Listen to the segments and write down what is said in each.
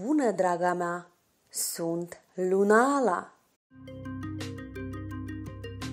Bună, draga mea! Sunt Lunala!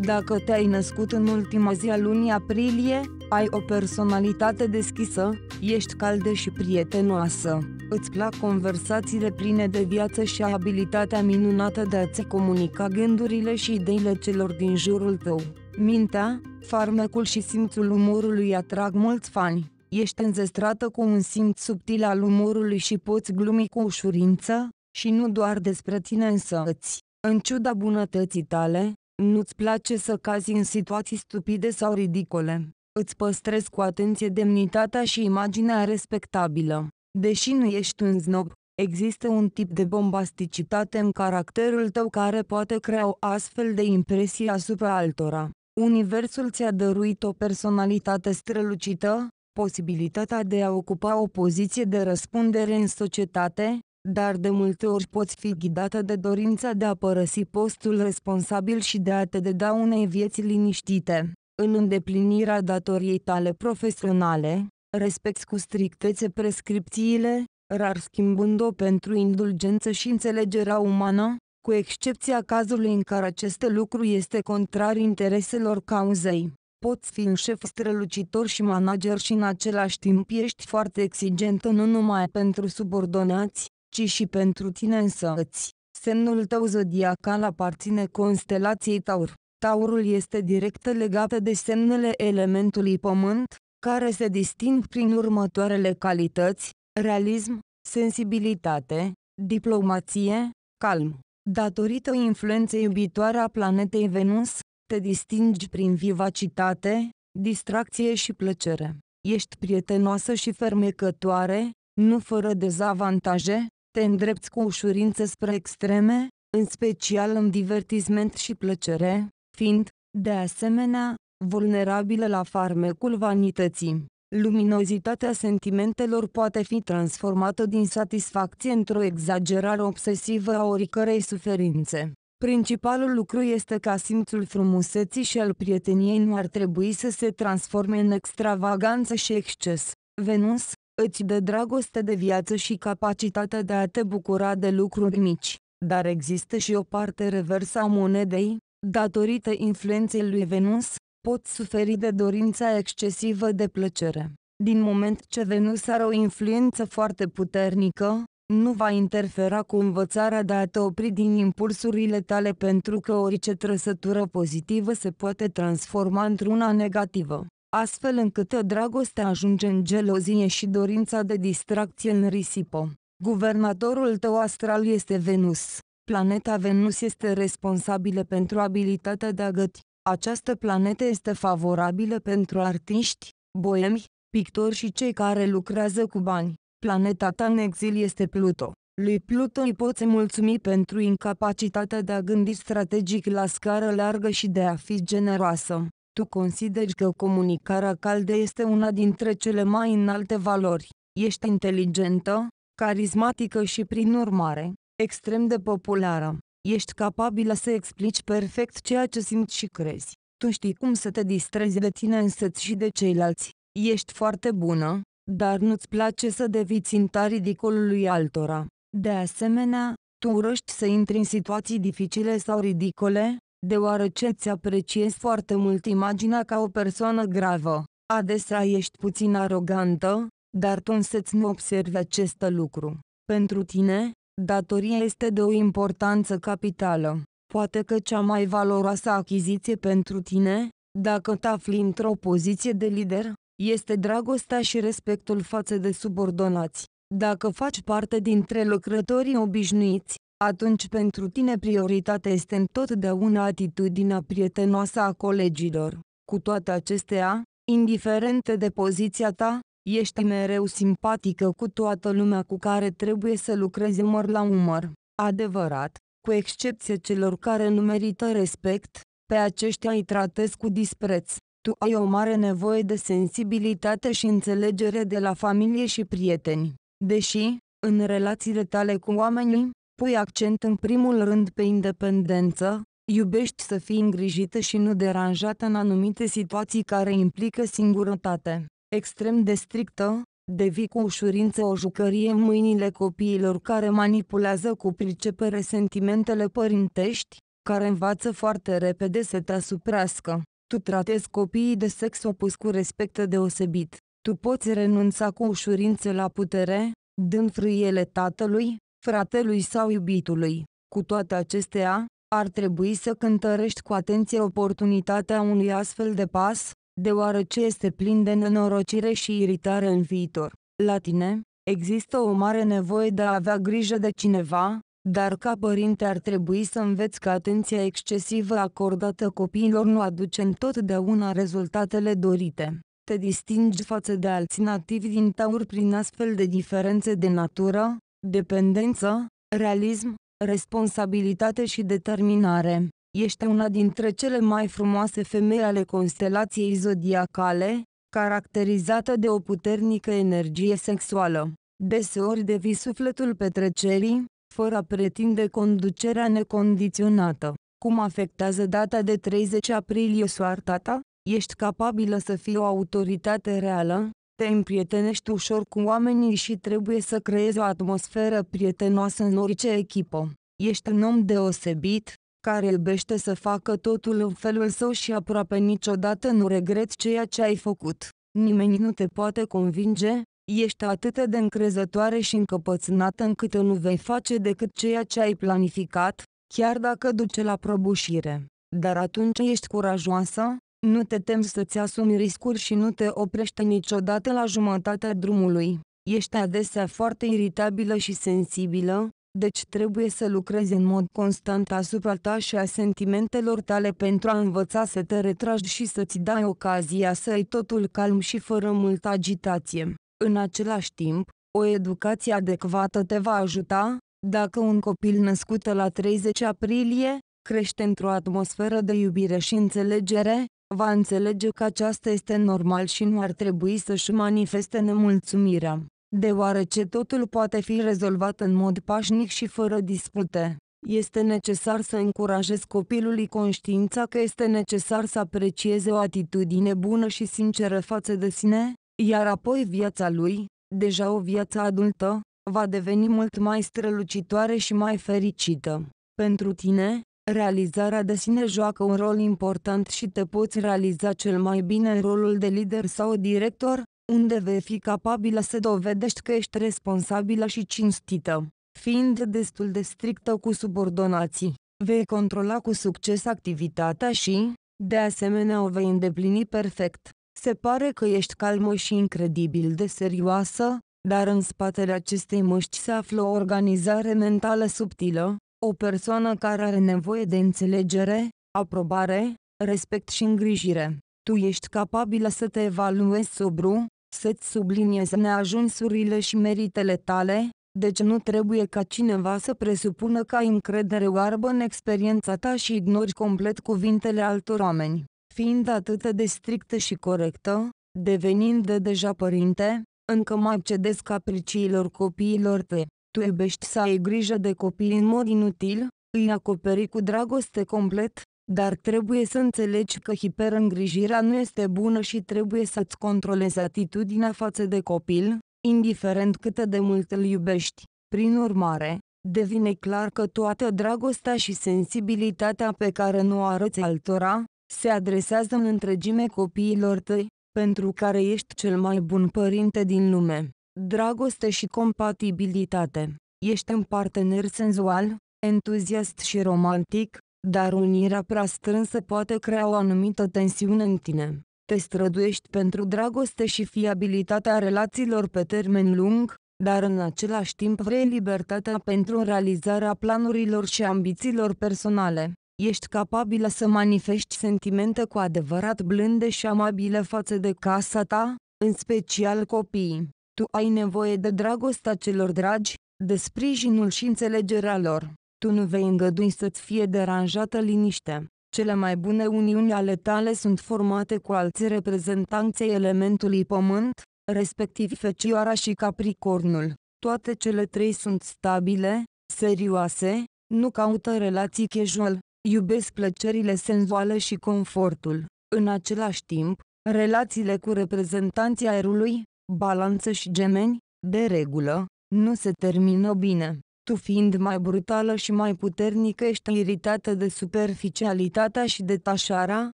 Dacă te-ai născut în ultima zi a lunii aprilie, ai o personalitate deschisă, ești caldă și prietenoasă, îți plac conversațiile pline de viață și abilitatea minunată de a-ți comunica gândurile și ideile celor din jurul tău. Mintea, farmecul și simțul umorului atrag mulți fani ești înzestrată cu un simț subtil al umorului și poți glumi cu ușurință, și nu doar despre tine însăți. În ciuda bunătății tale, nu-ți place să cazi în situații stupide sau ridicole. Îți păstrezi cu atenție demnitatea și imaginea respectabilă. Deși nu ești un znob, există un tip de bombasticitate în caracterul tău care poate crea o astfel de impresie asupra altora. Universul ți-a dăruit o personalitate strălucită, posibilitatea de a ocupa o poziție de răspundere în societate, dar de multe ori poți fi ghidată de dorința de a părăsi postul responsabil și de a te deda unei vieți liniștite. În îndeplinirea datoriei tale profesionale, respecti cu strictețe prescripțiile, rar schimbând-o pentru indulgență și înțelegerea umană, cu excepția cazului în care acest lucru este contrar intereselor cauzei poți fi un șef strălucitor și manager și în același timp ești foarte exigentă nu numai pentru subordonați, ci și pentru tine însăți. Semnul tău zodiacal aparține constelației Taur. Taurul este direct legat de semnele elementului pământ, care se disting prin următoarele calități, realism, sensibilitate, diplomație, calm. Datorită influenței iubitoare a planetei Venus, te distingi prin vivacitate, distracție și plăcere. Ești prietenoasă și fermecătoare, nu fără dezavantaje, te îndrepți cu ușurință spre extreme, în special în divertisment și plăcere, fiind, de asemenea, vulnerabilă la farmecul vanității. Luminozitatea sentimentelor poate fi transformată din satisfacție într-o exagerare obsesivă a oricărei suferințe. Principalul lucru este ca simțul frumuseții și al prieteniei nu ar trebui să se transforme în extravaganță și exces. Venus, îți dă dragoste de viață și capacitatea de a te bucura de lucruri mici, dar există și o parte reversă a monedei, datorită influenței lui Venus, pot suferi de dorința excesivă de plăcere. Din moment ce Venus are o influență foarte puternică, nu va interfera cu învățarea de a te opri din impulsurile tale pentru că orice trăsătură pozitivă se poate transforma într-una negativă, astfel încât dragostea ajunge în gelozie și dorința de distracție în risipă. Guvernatorul tău astral este Venus. Planeta Venus este responsabilă pentru abilitatea de a găti. Această planetă este favorabilă pentru artiști, boemi, pictori și cei care lucrează cu bani. Planeta ta în exil este Pluto. Lui Pluto îi poți mulțumi pentru incapacitatea de a gândi strategic la scară largă și de a fi generoasă. Tu consideri că comunicarea caldă este una dintre cele mai înalte valori. Ești inteligentă, carismatică și prin urmare, extrem de populară. Ești capabilă să explici perfect ceea ce simți și crezi. Tu știi cum să te distrezi de tine însăți și de ceilalți. Ești foarte bună, dar nu-ți place să devii ținta ridicolului altora. De asemenea, tu urăști să intri în situații dificile sau ridicole, deoarece îți apreciezi foarte mult imaginea ca o persoană gravă. Adesea ești puțin arogantă, dar tu însăți nu observi acest lucru. Pentru tine, datoria este de o importanță capitală. Poate că cea mai valoroasă achiziție pentru tine, dacă te afli într-o poziție de lider, este dragostea și respectul față de subordonați. Dacă faci parte dintre lucrătorii obișnuiți, atunci pentru tine prioritatea este întotdeauna atitudinea prietenoasă a colegilor. Cu toate acestea, indiferent de poziția ta, ești mereu simpatică cu toată lumea cu care trebuie să lucrezi umăr la umăr. Adevărat, cu excepție celor care nu merită respect, pe aceștia îi tratezi cu dispreț tu ai o mare nevoie de sensibilitate și înțelegere de la familie și prieteni. Deși, în relațiile tale cu oamenii, pui accent în primul rând pe independență, iubești să fii îngrijită și nu deranjată în anumite situații care implică singurătate. Extrem de strictă, devii cu ușurință o jucărie în mâinile copiilor care manipulează cu pricepere sentimentele părintești, care învață foarte repede să te asuprească. Tu tratezi copiii de sex opus cu respect deosebit. Tu poți renunța cu ușurință la putere, dând frâiele tatălui, fratelui sau iubitului. Cu toate acestea, ar trebui să cântărești cu atenție oportunitatea unui astfel de pas, deoarece este plin de nenorocire și iritare în viitor. La tine, există o mare nevoie de a avea grijă de cineva, dar ca părinte ar trebui să înveți că atenția excesivă acordată copiilor nu aduce întotdeauna rezultatele dorite. Te distingi față de alții nativi din taur prin astfel de diferențe de natură, dependență, realism, responsabilitate și determinare. Ești una dintre cele mai frumoase femei ale constelației zodiacale, caracterizată de o puternică energie sexuală. Deseori devii sufletul petrecerii, fără a pretinde conducerea necondiționată. Cum afectează data de 30 aprilie soarta ta? Ești capabilă să fii o autoritate reală? Te împrietenești ușor cu oamenii și trebuie să creezi o atmosferă prietenoasă în orice echipă. Ești un om deosebit, care iubește să facă totul în felul său și aproape niciodată nu regret ceea ce ai făcut. Nimeni nu te poate convinge, ești atât de încrezătoare și încăpățânată încât nu vei face decât ceea ce ai planificat, chiar dacă duce la prăbușire. Dar atunci ești curajoasă, nu te temi să-ți asumi riscuri și nu te oprești niciodată la jumătatea drumului. Ești adesea foarte iritabilă și sensibilă, deci trebuie să lucrezi în mod constant asupra ta și a sentimentelor tale pentru a învăța să te retragi și să-ți dai ocazia să ai totul calm și fără multă agitație. În același timp, o educație adecvată te va ajuta, dacă un copil născut la 30 aprilie, crește într-o atmosferă de iubire și înțelegere, va înțelege că aceasta este normal și nu ar trebui să-și manifeste nemulțumirea, deoarece totul poate fi rezolvat în mod pașnic și fără dispute. Este necesar să încurajezi copilului conștiința că este necesar să aprecieze o atitudine bună și sinceră față de sine, iar apoi viața lui, deja o viață adultă, va deveni mult mai strălucitoare și mai fericită. Pentru tine, realizarea de sine joacă un rol important și te poți realiza cel mai bine în rolul de lider sau director, unde vei fi capabilă să dovedești că ești responsabilă și cinstită, fiind destul de strictă cu subordonații. Vei controla cu succes activitatea și, de asemenea, o vei îndeplini perfect. Se pare că ești calmă și incredibil de serioasă, dar în spatele acestei măști se află o organizare mentală subtilă, o persoană care are nevoie de înțelegere, aprobare, respect și îngrijire. Tu ești capabilă să te evaluezi sobru, să-ți subliniezi neajunsurile și meritele tale, deci nu trebuie ca cineva să presupună că ai încredere oarbă în experiența ta și ignori complet cuvintele altor oameni fiind atât de strictă și corectă, devenind de deja părinte, încă mai cedesc capriciilor copiilor te. Tu iubești să ai grijă de copii în mod inutil, îi acoperi cu dragoste complet, dar trebuie să înțelegi că hiperîngrijirea nu este bună și trebuie să-ți controlezi atitudinea față de copil, indiferent cât de mult îl iubești. Prin urmare, devine clar că toată dragostea și sensibilitatea pe care nu o arăți altora, se adresează în întregime copiilor tăi, pentru care ești cel mai bun părinte din lume. Dragoste și compatibilitate. Ești un partener senzual, entuziast și romantic, dar unirea prea strânsă poate crea o anumită tensiune în tine. Te străduiești pentru dragoste și fiabilitatea relațiilor pe termen lung, dar în același timp vrei libertatea pentru realizarea planurilor și ambițiilor personale. Ești capabilă să manifesti sentimente cu adevărat blânde și amabile față de casa ta, în special copiii. Tu ai nevoie de dragostea celor dragi, de sprijinul și înțelegerea lor. Tu nu vei îngădui să-ți fie deranjată liniște. Cele mai bune uniuni ale tale sunt formate cu alții reprezentanței elementului pământ, respectiv fecioara și capricornul. Toate cele trei sunt stabile, serioase, nu caută relații casual, Iubesc plăcerile senzuale și confortul. În același timp, relațiile cu reprezentanții aerului, balanță și gemeni, de regulă, nu se termină bine. Tu fiind mai brutală și mai puternică ești iritată de superficialitatea și detașarea,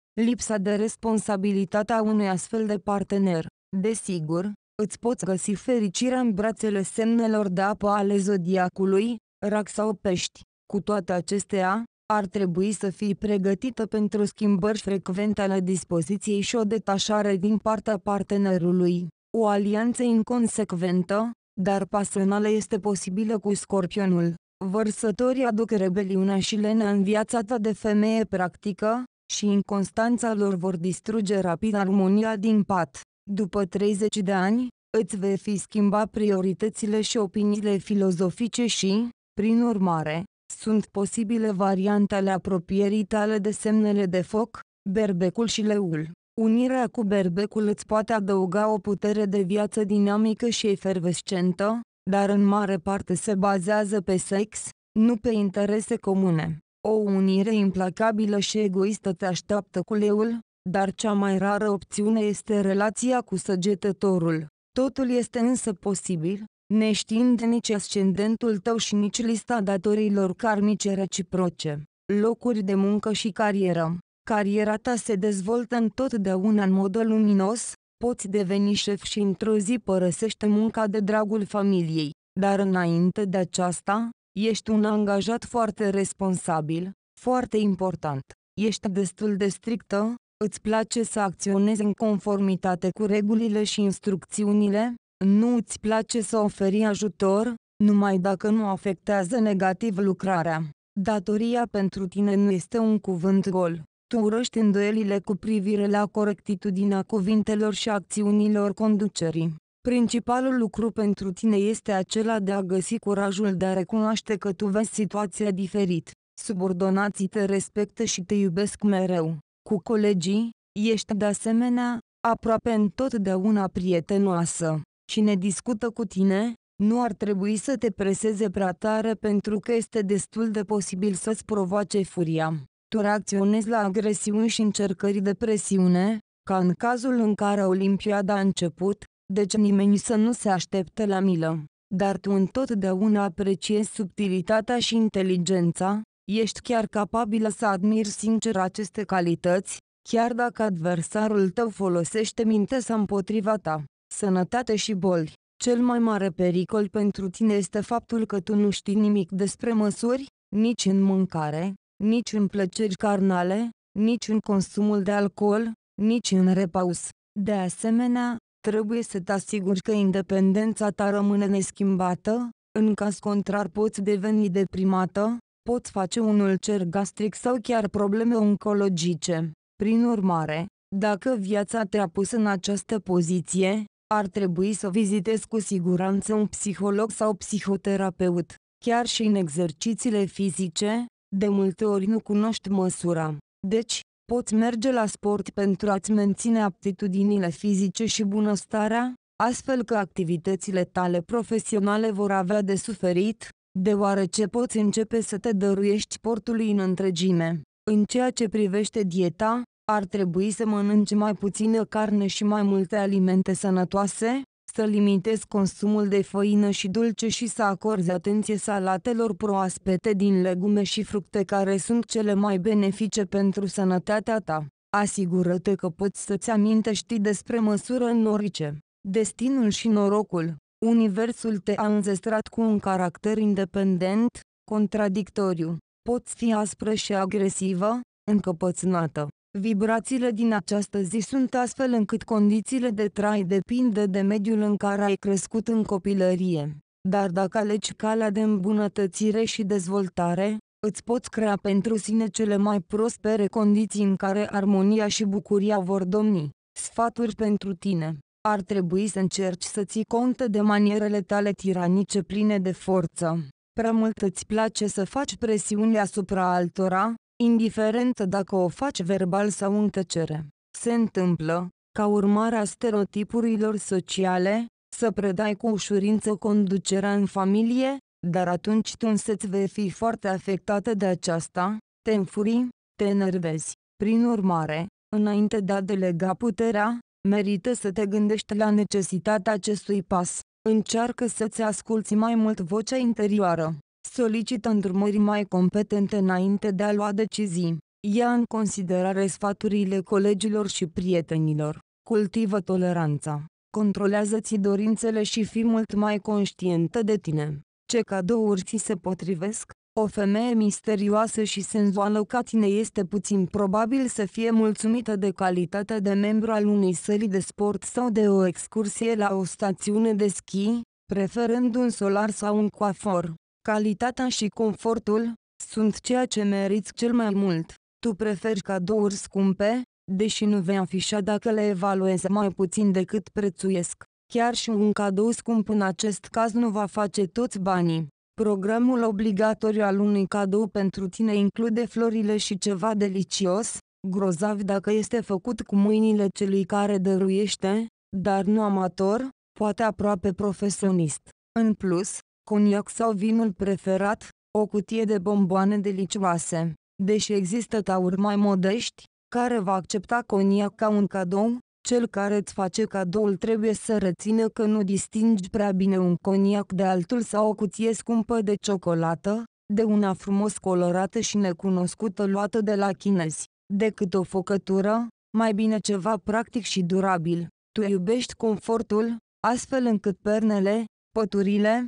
lipsa de responsabilitate a unui astfel de partener. Desigur, îți poți găsi fericirea în brațele semnelor de apă ale zodiacului, rac sau pești. Cu toate acestea, ar trebui să fie pregătită pentru schimbări frecvente ale dispoziției și o detașare din partea partenerului. O alianță inconsecventă, dar pasională este posibilă cu scorpionul. Vărsătorii aduc rebeliunea și lenea în viața ta de femeie practică, și inconstanța lor vor distruge rapid armonia din pat. După 30 de ani, îți vei fi schimba prioritățile și opiniile filozofice și, prin urmare, sunt posibile variante ale apropierii tale de semnele de foc, berbecul și leul. Unirea cu berbecul îți poate adăuga o putere de viață dinamică și efervescentă, dar în mare parte se bazează pe sex, nu pe interese comune. O unire implacabilă și egoistă te așteaptă cu leul, dar cea mai rară opțiune este relația cu săgetătorul. Totul este însă posibil, neștiind nici ascendentul tău și nici lista datorilor karmice reciproce, locuri de muncă și carieră. Cariera ta se dezvoltă întotdeauna în mod luminos, poți deveni șef și într-o zi părăsește munca de dragul familiei, dar înainte de aceasta, ești un angajat foarte responsabil, foarte important. Ești destul de strictă, îți place să acționezi în conformitate cu regulile și instrucțiunile, nu îți place să oferi ajutor, numai dacă nu afectează negativ lucrarea. Datoria pentru tine nu este un cuvânt gol. Tu urăști îndoielile cu privire la corectitudinea cuvintelor și acțiunilor conducerii. Principalul lucru pentru tine este acela de a găsi curajul de a recunoaște că tu vezi situația diferit. Subordonații te respectă și te iubesc mereu. Cu colegii, ești de asemenea, aproape întotdeauna prietenoasă. Cine discută cu tine, nu ar trebui să te preseze prea tare pentru că este destul de posibil să-ți provoace furia. Tu reacționezi la agresiuni și încercări de presiune, ca în cazul în care Olimpiada a început, deci nimeni să nu se aștepte la milă. Dar tu întotdeauna apreciezi subtilitatea și inteligența, ești chiar capabilă să admiri sincer aceste calități, chiar dacă adversarul tău folosește mintea împotriva ta. Sănătate și boli. Cel mai mare pericol pentru tine este faptul că tu nu știi nimic despre măsuri, nici în mâncare, nici în plăceri carnale, nici în consumul de alcool, nici în repaus. De asemenea, trebuie să te asiguri că independența ta rămâne neschimbată, în caz contrar poți deveni deprimată, poți face un ulcer gastric sau chiar probleme oncologice. Prin urmare, dacă viața te-a pus în această poziție, ar trebui să vizitezi cu siguranță un psiholog sau psihoterapeut. Chiar și în exercițiile fizice, de multe ori nu cunoști măsura. Deci, poți merge la sport pentru a-ți menține aptitudinile fizice și bunăstarea, astfel că activitățile tale profesionale vor avea de suferit, deoarece poți începe să te dăruiești sportului în întregime. În ceea ce privește dieta, ar trebui să mănânci mai puțină carne și mai multe alimente sănătoase? Să limitezi consumul de făină și dulce și să acorzi atenție salatelor proaspete din legume și fructe care sunt cele mai benefice pentru sănătatea ta. Asigură-te că poți să-ți amintești despre măsură în orice. Destinul și norocul Universul te-a înzestrat cu un caracter independent, contradictoriu. Poți fi aspră și agresivă, încăpățânată, Vibrațiile din această zi sunt astfel încât condițiile de trai depinde de mediul în care ai crescut în copilărie. Dar dacă alegi calea de îmbunătățire și dezvoltare, îți poți crea pentru sine cele mai prospere condiții în care armonia și bucuria vor domni. Sfaturi pentru tine ar trebui să încerci să ții cont de manierele tale tiranice pline de forță. Prea mult îți place să faci presiuni asupra altora, indiferent dacă o faci verbal sau în tăcere. Se întâmplă, ca urmare a stereotipurilor sociale, să predai cu ușurință conducerea în familie, dar atunci tu însăți vei fi foarte afectată de aceasta, te înfurii, te enervezi. Prin urmare, înainte de a delega puterea, merită să te gândești la necesitatea acestui pas. Încearcă să-ți asculți mai mult vocea interioară solicită îndrumări mai competente înainte de a lua decizii. Ia în considerare sfaturile colegilor și prietenilor. Cultivă toleranța. Controlează-ți dorințele și fii mult mai conștientă de tine. Ce cadouri ți se potrivesc? O femeie misterioasă și senzuală ca tine este puțin probabil să fie mulțumită de calitatea de membru al unei săli de sport sau de o excursie la o stațiune de schi, preferând un solar sau un coafor calitatea și confortul, sunt ceea ce meriți cel mai mult. Tu preferi cadouri scumpe, deși nu vei afișa dacă le evaluezi mai puțin decât prețuiesc. Chiar și un cadou scump în acest caz nu va face toți banii. Programul obligatoriu al unui cadou pentru tine include florile și ceva delicios, grozav dacă este făcut cu mâinile celui care dăruiește, dar nu amator, poate aproape profesionist. În plus, coniac sau vinul preferat, o cutie de bomboane delicioase. Deși există tauri mai modești, care va accepta coniac ca un cadou, cel care îți face cadoul trebuie să rețină că nu distingi prea bine un coniac de altul sau o cuție scumpă de ciocolată, de una frumos colorată și necunoscută luată de la chinezi, decât o focătură, mai bine ceva practic și durabil. Tu iubești confortul, astfel încât pernele, păturile,